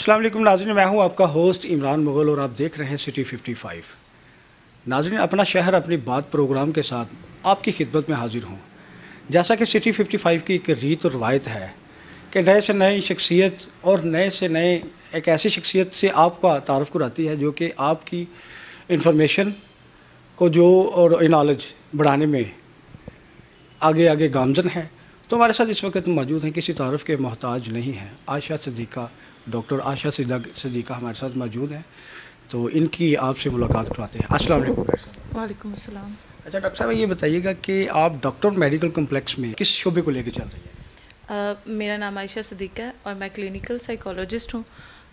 असलम नाजरन मैं हूं आपका होस्ट इमरान मुग़ल और आप देख रहे हैं सिटी 55 नाजरन अपना शहर अपनी बात प्रोग्राम के साथ आपकी खिदमत में हाजिर हूं जैसा कि सिटी 55 की एक रीत और रवायत है कि नए से नई शख्सियत और नए से नए एक ऐसी शख्सियत से आपका तारफ़ कराती है जो कि आपकी इंफॉर्मेशन को जो और नॉलेज बढ़ाने में आगे आगे गामजन है तो हमारे साथ इस वक्त मौजूद हैं किसी तारफ़ के मोहताज नहीं हैं आशा सदीक़ा डॉक्टर आशा सदीक़ा हमारे साथ मौजूद हैं तो इनकी आपसे मुलाकात करवाते हैं असल वाईक अच्छा डॉक्टर साहब ये बताइएगा कि आप डॉक्टर मेडिकल कम्प्लेक्स में किस शोबे को लेकर चल रही हैं मेरा नाम आयशा सदीक़ा है और मैं क्लिनिकल साइकोलॉजिस्ट हूँ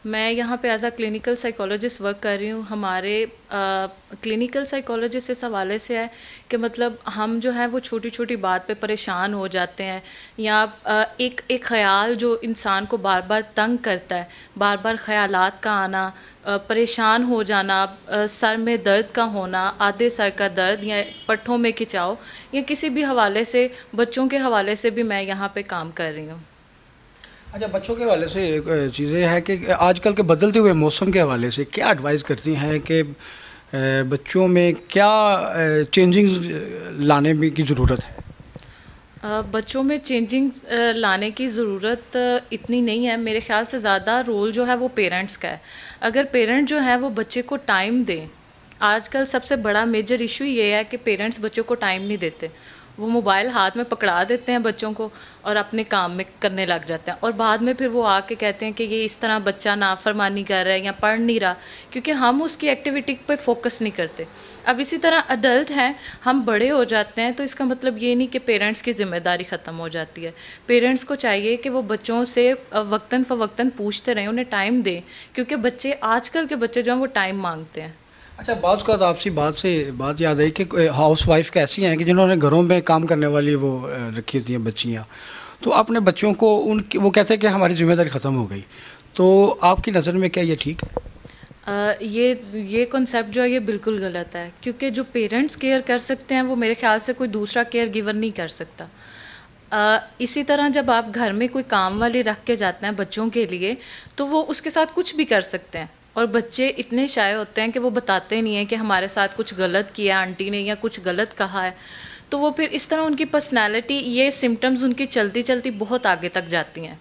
मैं यहाँ पे as a clinical psychologist work कर रही हूँ हमारे क्लिनिकल साइकोलॉजिस्ट इस हवाले से है कि मतलब हम जो है वो छोटी छोटी बात पे परेशान हो जाते हैं या uh, एक एक ख्याल जो इंसान को बार बार तंग करता है बार बार ख्यालात का आना परेशान हो जाना सर में दर्द का होना आधे सर का दर्द या पट्ठों में खिंचाओ या किसी भी हवाले से बच्चों के हवाले से भी मैं यहाँ पर काम कर रही हूँ अच्छा बच्चों के हवाले से एक चीज़ें हैं कि आजकल के बदलते हुए मौसम के हवाले से क्या एडवाइस करती हैं कि बच्चों में क्या चेंजिंग लाने में की ज़रूरत है बच्चों में चेंजिंग लाने की ज़रूरत इतनी नहीं है मेरे ख्याल से ज़्यादा रोल जो है वो पेरेंट्स का है अगर पेरेंट जो है वो बच्चे को टाइम दें आजकल सबसे बड़ा मेजर इशू ये है कि पेरेंट्स बच्चों को टाइम नहीं देते वो मोबाइल हाथ में पकड़ा देते हैं बच्चों को और अपने काम में करने लग जाते हैं और बाद में फिर वो आके कहते हैं कि ये इस तरह बच्चा नाफरमानी कर रहा है या पढ़ नहीं रहा क्योंकि हम उसकी एक्टिविटी पर फोकस नहीं करते अब इसी तरह अडल्ट हैं हम बड़े हो जाते हैं तो इसका मतलब ये नहीं कि पेरेंट्स की जिम्मेदारी ख़त्म हो जाती है पेरेंट्स को चाहिए कि वो बच्चों से वक्ता फ़वक्ता पूछते रहें उन्हें टाइम दें क्योंकि बच्चे आजकल के बच्चे जो हैं वो टाइम मांगते हैं अच्छा बात का आपसी बात से बात याद आई कि हाउस वाइफ कैसी हैं कि जिन्होंने घरों में काम करने वाली वो रखी होती हैं बच्चियाँ तो अपने बच्चों को उन वो कहते हैं कि हमारी ज़िम्मेदारी ख़त्म हो गई तो आपकी नज़र में क्या ये ठीक है आ, ये ये कॉन्सेप्ट जो है ये बिल्कुल गलत है क्योंकि जो पेरेंट्स केयर कर सकते हैं वो मेरे ख्याल से कोई दूसरा केयर गिवर नहीं कर सकता आ, इसी तरह जब आप घर में कोई काम वाले रख के जाते हैं बच्चों के लिए तो वो उसके साथ कुछ भी कर सकते हैं और बच्चे इतने शाये होते हैं कि वो बताते नहीं हैं कि हमारे साथ कुछ गलत किया आंटी ने या कुछ गलत कहा है तो वो फिर इस तरह उनकी पर्सनैलिटी ये सिम्टम्स उनकी चलती चलती बहुत आगे तक जाती हैं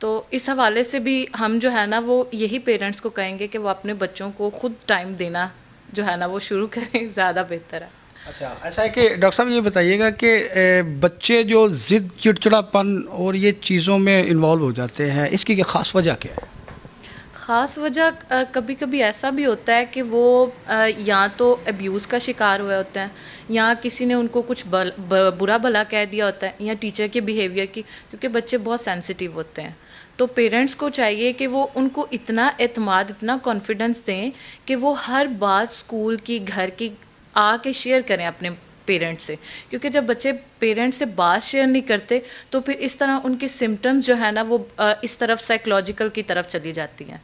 तो इस हवाले से भी हम जो है ना वो यही पेरेंट्स को कहेंगे कि वो अपने बच्चों को खुद टाइम देना जो है ना वो शुरू करें ज़्यादा बेहतर है अच्छा ऐसा है कि डॉक्टर साहब ये बताइएगा कि बच्चे जो ज़िद चिड़चिड़ापन और ये चीज़ों में इन्वॉल्व हो जाते हैं इसकी क्या ख़ास वजह क्या है ख़ास वजह कभी कभी ऐसा भी होता है कि वो या तो अब्यूज़ का शिकार हुए होते हैं या किसी ने उनको कुछ बल, ब, बुरा भला कह दिया होता है या टीचर के बिहेवियर की क्योंकि बच्चे बहुत सेंसिटिव होते हैं तो पेरेंट्स को चाहिए कि वो उनको इतना अतमाद इतना कॉन्फिडेंस दें कि वो हर बात स्कूल की घर की आ के शेयर करें अपने पेरेंट्स से क्योंकि जब बच्चे पेरेंट्स से बात शेयर नहीं करते तो फिर इस तरह उनके सिम्टम्स जो है ना वो इस तरफ साइकोलॉजिकल की तरफ चली जाती हैं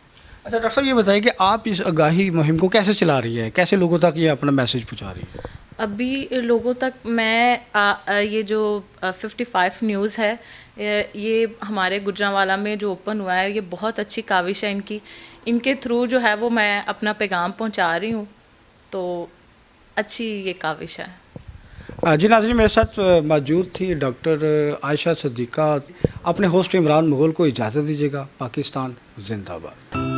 अच्छा डॉक्टर साहब ये बताइए कि आप इस आगाही मुहिम को कैसे चला रही है कैसे लोगों तक ये अपना मैसेज पहुँचा रही है अभी लोगों तक मैं आ, आ, ये जो फिफ्टी फाइव न्यूज़ है ये, हमारे गुजरावाला में जो ओपन हुआ है ये बहुत अच्छी काविश है इनकी इनके थ्रू जो है वो मैं अपना पैगाम पहुंचा रही हूँ तो अच्छी ये काविश है जी नाजरीन मेरे साथ मौजूद थी डॉक्टर आयशा सदीका अपने होस्ट इमरान मुगल को इजाज़त दीजिएगा पाकिस्तान जिंदाबाद